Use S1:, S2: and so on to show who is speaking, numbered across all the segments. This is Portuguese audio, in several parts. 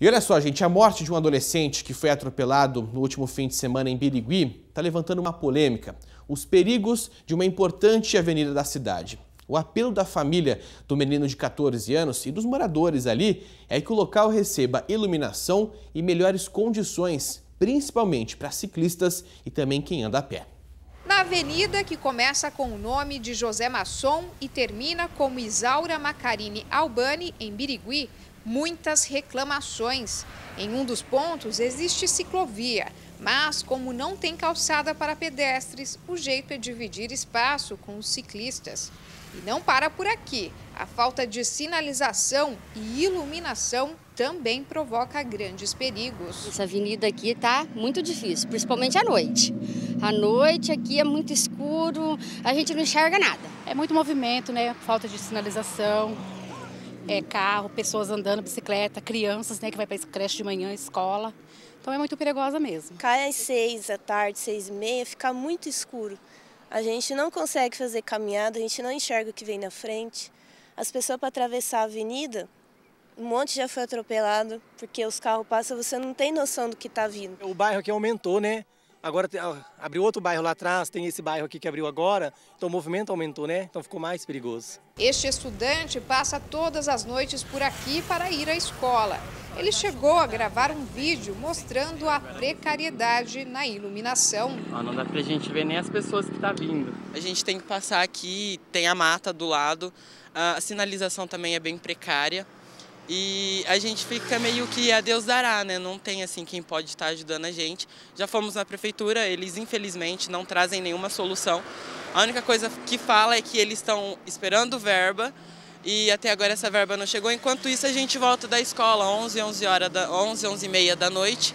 S1: E olha só, gente, a morte de um adolescente que foi atropelado no último fim de semana em Birigui está levantando uma polêmica. Os perigos de uma importante avenida da cidade. O apelo da família do menino de 14 anos e dos moradores ali é que o local receba iluminação e melhores condições, principalmente para ciclistas e também quem anda a pé.
S2: Na avenida que começa com o nome de José Masson e termina como Isaura Macarini Albani, em Birigui, muitas reclamações. Em um dos pontos existe ciclovia, mas como não tem calçada para pedestres, o jeito é dividir espaço com os ciclistas. E não para por aqui. A falta de sinalização e iluminação também provoca grandes perigos. Essa avenida aqui está muito difícil, principalmente à noite.
S3: À noite aqui é muito escuro, a gente não enxerga nada. É muito movimento, né?
S2: Falta de sinalização, é, carro, pessoas andando, bicicleta, crianças né, que vai para a creche de manhã, escola. Então é muito perigosa mesmo. Cai às seis da tarde, seis e
S1: meia, fica muito escuro. A gente não consegue fazer caminhada, a gente não enxerga o que vem na frente. As pessoas para atravessar a avenida, um monte já foi atropelado, porque os carros passam, você não tem noção do que está vindo. O
S3: bairro aqui aumentou, né? Agora abriu outro bairro lá atrás, tem esse bairro aqui que abriu agora, então o movimento aumentou, né? Então ficou mais perigoso.
S2: Este estudante passa todas as noites por aqui para ir à escola. Ele chegou a gravar um vídeo mostrando a precariedade na iluminação. Não
S3: dá pra gente ver nem as pessoas que estão tá vindo. A gente tem que passar aqui, tem a mata do lado, a sinalização também é bem precária. E a gente fica meio que a Deus dará, né? Não tem assim quem pode estar ajudando a gente. Já fomos na prefeitura, eles infelizmente não trazem nenhuma solução. A única coisa que fala é que eles estão esperando verba e até agora essa verba não chegou. Enquanto isso, a gente volta da escola 11, 11 horas, da, 11, 11 e meia da noite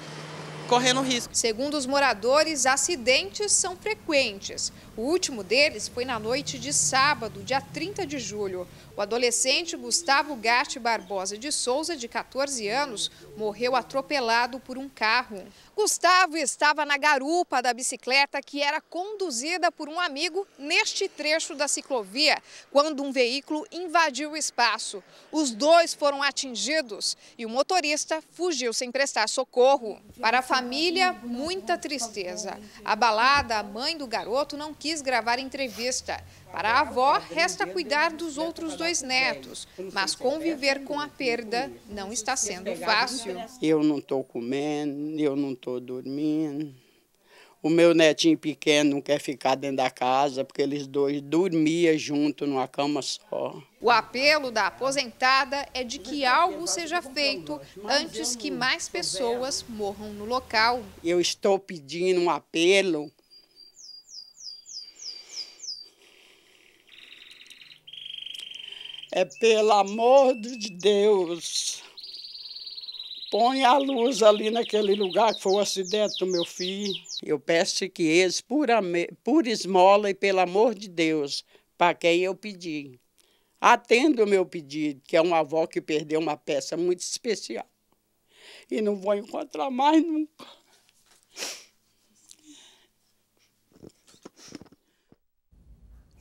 S3: correndo risco.
S2: Segundo os moradores, acidentes são frequentes. O último deles foi na noite de sábado, dia 30 de julho. O adolescente Gustavo Gatti Barbosa de Souza, de 14 anos, morreu atropelado por um carro. Gustavo estava na garupa da bicicleta que era conduzida por um amigo neste trecho da ciclovia, quando um veículo invadiu o espaço. Os dois foram atingidos e o motorista fugiu sem prestar socorro. Para a família, muita tristeza. Abalada, a mãe do garoto não quis gravar entrevista. Para a avó, resta cuidar dos outros dois netos, mas conviver com a perda não está sendo fácil.
S3: Eu não estou comendo, eu não estou estou dormindo. O meu netinho pequeno não quer ficar dentro da casa, porque eles dois dormiam junto numa cama só.
S2: O apelo da aposentada é de que algo seja feito antes que mais pessoas morram no local.
S3: Eu estou pedindo um apelo É pelo amor de Deus põe a luz ali naquele lugar que foi o acidente do meu filho. Eu peço que eles, por, por esmola e pelo amor de Deus, para quem eu pedi, atenda o meu pedido, que é uma avó que perdeu uma peça muito especial. E não vou encontrar mais nunca.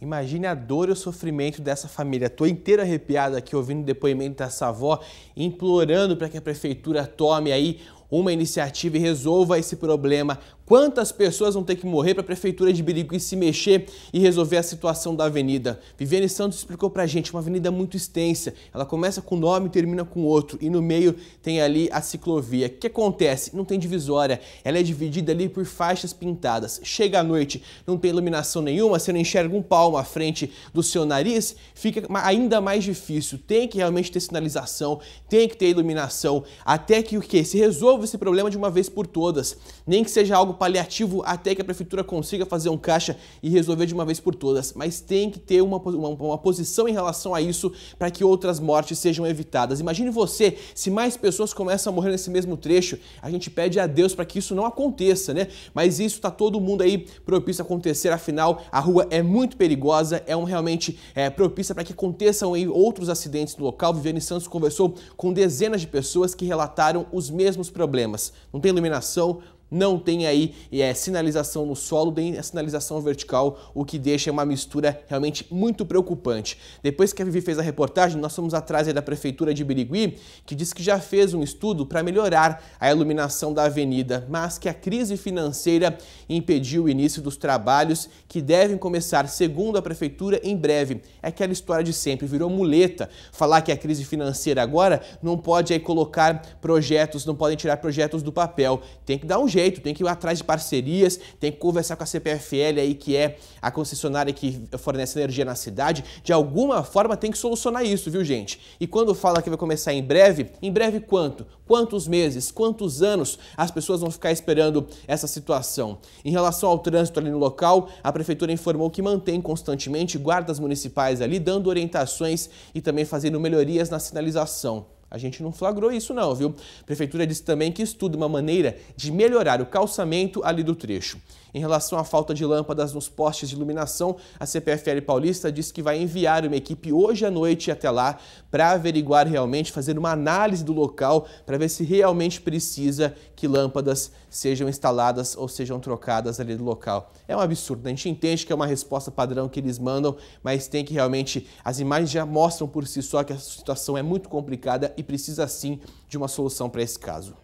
S1: Imagine a dor e o sofrimento dessa família. Estou inteiro arrepiado aqui ouvindo o depoimento dessa avó, implorando para que a prefeitura tome aí uma iniciativa e resolva esse problema. Quantas pessoas vão ter que morrer para a Prefeitura de Birigui se mexer e resolver a situação da avenida? Viviane Santos explicou para a gente, uma avenida muito extensa. Ela começa com um nome e termina com outro. E no meio tem ali a ciclovia. O que acontece? Não tem divisória. Ela é dividida ali por faixas pintadas. Chega à noite, não tem iluminação nenhuma, você não enxerga um palmo à frente do seu nariz, fica ainda mais difícil. Tem que realmente ter sinalização, tem que ter iluminação, até que o que? Se resolva resolva esse problema de uma vez por todas, nem que seja algo paliativo até que a prefeitura consiga fazer um caixa e resolver de uma vez por todas, mas tem que ter uma, uma, uma posição em relação a isso para que outras mortes sejam evitadas. Imagine você, se mais pessoas começam a morrer nesse mesmo trecho, a gente pede a Deus para que isso não aconteça, né? Mas isso está todo mundo aí propício a acontecer, afinal a rua é muito perigosa, é um realmente é, propícia para que aconteçam outros acidentes no local. Viviane Santos conversou com dezenas de pessoas que relataram os mesmos problemas problemas. Não tem iluminação, não tem aí é, sinalização no solo, nem a é sinalização vertical, o que deixa uma mistura realmente muito preocupante. Depois que a Vivi fez a reportagem, nós fomos atrás da Prefeitura de Birigui, que disse que já fez um estudo para melhorar a iluminação da avenida, mas que a crise financeira impediu o início dos trabalhos que devem começar, segundo a Prefeitura, em breve. É aquela história de sempre, virou muleta falar que a crise financeira agora não pode aí colocar projetos, não podem tirar projetos do papel. Tem que dar um jeito jeito, tem que ir atrás de parcerias, tem que conversar com a CPFL aí, que é a concessionária que fornece energia na cidade. De alguma forma tem que solucionar isso, viu, gente? E quando fala que vai começar em breve, em breve quanto? Quantos meses, quantos anos as pessoas vão ficar esperando essa situação? Em relação ao trânsito ali no local, a prefeitura informou que mantém constantemente guardas municipais ali dando orientações e também fazendo melhorias na sinalização. A gente não flagrou isso não, viu? A prefeitura disse também que estuda uma maneira de melhorar o calçamento ali do trecho. Em relação à falta de lâmpadas nos postes de iluminação, a CPFL Paulista diz que vai enviar uma equipe hoje à noite até lá para averiguar realmente, fazer uma análise do local para ver se realmente precisa que lâmpadas sejam instaladas ou sejam trocadas ali do local. É um absurdo, né? a gente entende que é uma resposta padrão que eles mandam, mas tem que realmente, as imagens já mostram por si só que a situação é muito complicada e precisa sim de uma solução para esse caso.